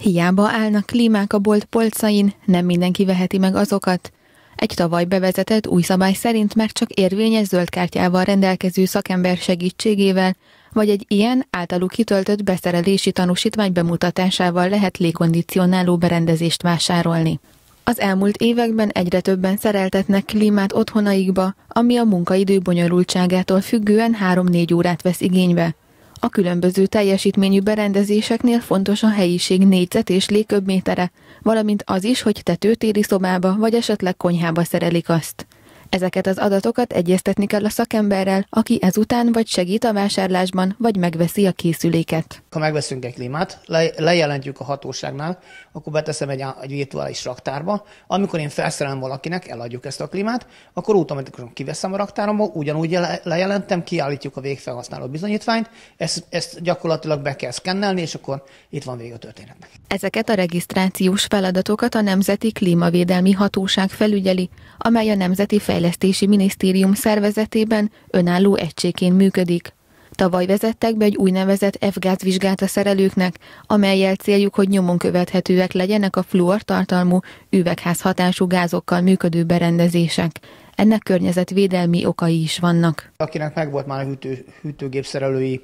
Hiába állnak klímák a bolt polcain, nem mindenki veheti meg azokat. Egy tavaly bevezetett új szabály szerint már csak érvényes zöldkártyával rendelkező szakember segítségével, vagy egy ilyen általuk kitöltött beszerelési tanúsítvány bemutatásával lehet légkondicionáló berendezést vásárolni. Az elmúlt években egyre többen szereltetnek klímát otthonaikba, ami a munkaidő bonyolultságától függően 3-4 órát vesz igénybe. A különböző teljesítményű berendezéseknél fontos a helyiség négyzet és légköbmétere, valamint az is, hogy tetőtéri szobába vagy esetleg konyhába szerelik azt. Ezeket az adatokat egyeztetni kell a szakemberrel, aki ezután vagy segít a vásárlásban, vagy megveszi a készüléket. Ha megveszünk egy klímát, le, lejelentjük a hatóságnál, akkor beteszem egy, egy virtuális raktárba. Amikor én felszerelem valakinek, eladjuk ezt a klímát, akkor automatikusan kiveszem a raktáromból, ugyanúgy lejelentem, kiállítjuk a végfelhasználó bizonyítványt, ezt, ezt gyakorlatilag be kell szkennelni, és akkor itt van vége a történetnek. Ezeket a regisztrációs feladatokat a Nemzeti Klímavédelmi Hatóság felügyeli, amely a Nemzeti Fejlesztés Fejlesztési Minisztérium szervezetében önálló egységként működik. Tavaly vezettek be egy úgynevezett F-gáz vizsgát a szerelőknek, amelyel céljuk, hogy nyomon követhetőek legyenek a fluor tartalmú üvegház hatású gázokkal működő berendezések. Ennek környezetvédelmi okai is vannak. Akinek megvolt már a hűtő, hűtőgép szerelői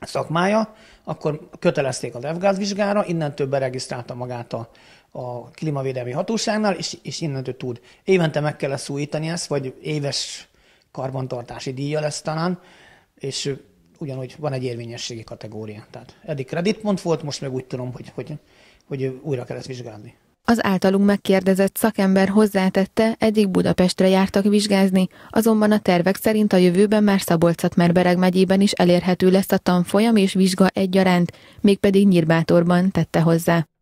szakmája, akkor kötelezték a DevGaz vizsgára, innentől beregisztrálta magát a, a klímavédelmi hatóságnál, és, és innentől tud. Évente meg kell ezt újítani ezt, vagy éves karbantartási díja lesz talán, és ugyanúgy van egy érvényességi kategória. Tehát eddig kreditpont volt, most meg úgy tudom, hogy, hogy, hogy újra kell ezt vizsgálni. Az általunk megkérdezett szakember hozzátette, eddig Budapestre jártak vizsgázni, azonban a tervek szerint a jövőben már Szabolcs-Szatmárbereg megyében is elérhető lesz a tanfolyam és vizsga egyaránt, mégpedig Nyírbátorban tette hozzá.